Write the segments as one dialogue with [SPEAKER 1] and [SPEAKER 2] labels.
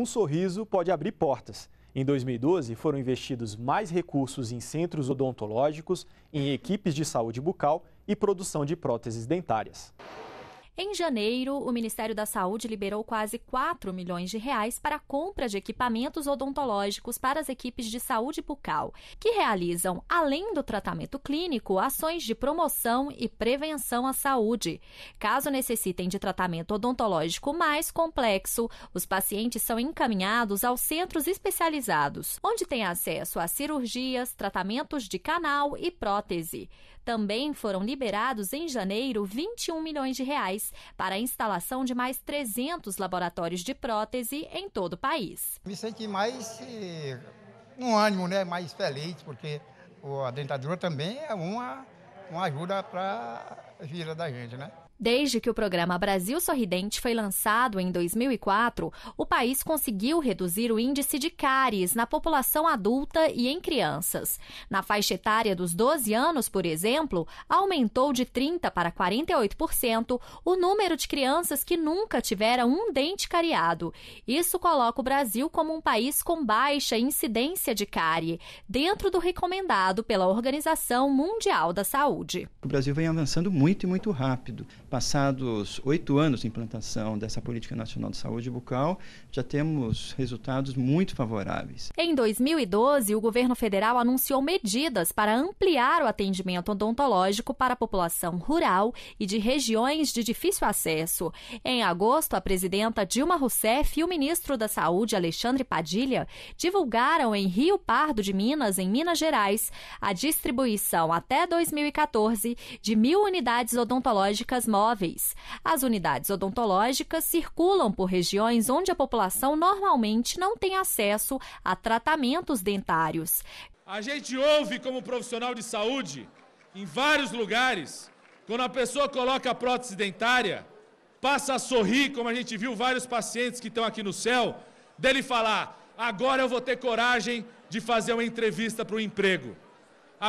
[SPEAKER 1] um sorriso pode abrir portas. Em 2012, foram investidos mais recursos em centros odontológicos, em equipes de saúde bucal e produção de próteses dentárias.
[SPEAKER 2] Em janeiro, o Ministério da Saúde liberou quase 4 milhões de reais para a compra de equipamentos odontológicos para as equipes de saúde bucal, que realizam, além do tratamento clínico, ações de promoção e prevenção à saúde. Caso necessitem de tratamento odontológico mais complexo, os pacientes são encaminhados aos centros especializados, onde têm acesso a cirurgias, tratamentos de canal e prótese. Também foram liberados em janeiro 21 milhões de reais reais para a instalação de mais 300 laboratórios de prótese em todo o país. Me senti mais eh, um ânimo, né? mais feliz, porque a dentadura também é uma, uma ajuda para a vida da gente. Né? Desde que o programa Brasil Sorridente foi lançado em 2004, o país conseguiu reduzir o índice de cáries na população adulta e em crianças. Na faixa etária dos 12 anos, por exemplo, aumentou de 30 para 48% o número de crianças que nunca tiveram um dente cariado. Isso coloca o Brasil como um país com baixa incidência de cárie, dentro do recomendado pela Organização Mundial da Saúde. O Brasil vem avançando muito e muito rápido passados oito anos de implantação dessa Política Nacional de Saúde Bucal, já temos resultados muito favoráveis. Em 2012, o governo federal anunciou medidas para ampliar o atendimento odontológico para a população rural e de regiões de difícil acesso. Em agosto, a presidenta Dilma Rousseff e o ministro da Saúde, Alexandre Padilha, divulgaram em Rio Pardo de Minas, em Minas Gerais, a distribuição até 2014 de mil unidades odontológicas móveis móveis. As unidades odontológicas circulam por regiões onde a população normalmente não tem acesso a tratamentos dentários.
[SPEAKER 1] A gente ouve como profissional de saúde, em vários lugares, quando a pessoa coloca a prótese dentária, passa a sorrir, como a gente viu vários pacientes que estão aqui no céu, dele falar: agora eu vou ter coragem de fazer uma entrevista para o emprego.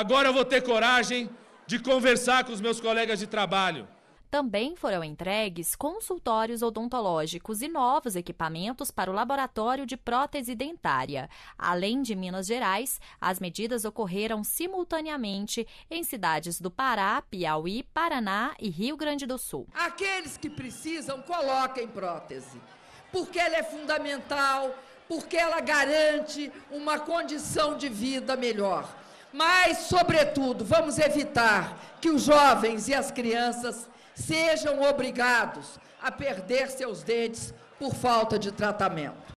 [SPEAKER 1] Agora eu vou ter coragem de conversar com os meus colegas de trabalho.
[SPEAKER 2] Também foram entregues consultórios odontológicos e novos equipamentos para o laboratório de prótese dentária. Além de Minas Gerais, as medidas ocorreram simultaneamente em cidades do Pará, Piauí, Paraná e Rio Grande do Sul. Aqueles que precisam, coloquem prótese, porque ela é fundamental, porque ela garante uma condição de vida melhor. Mas, sobretudo, vamos evitar que os jovens e as crianças sejam obrigados a perder seus dentes por falta de tratamento.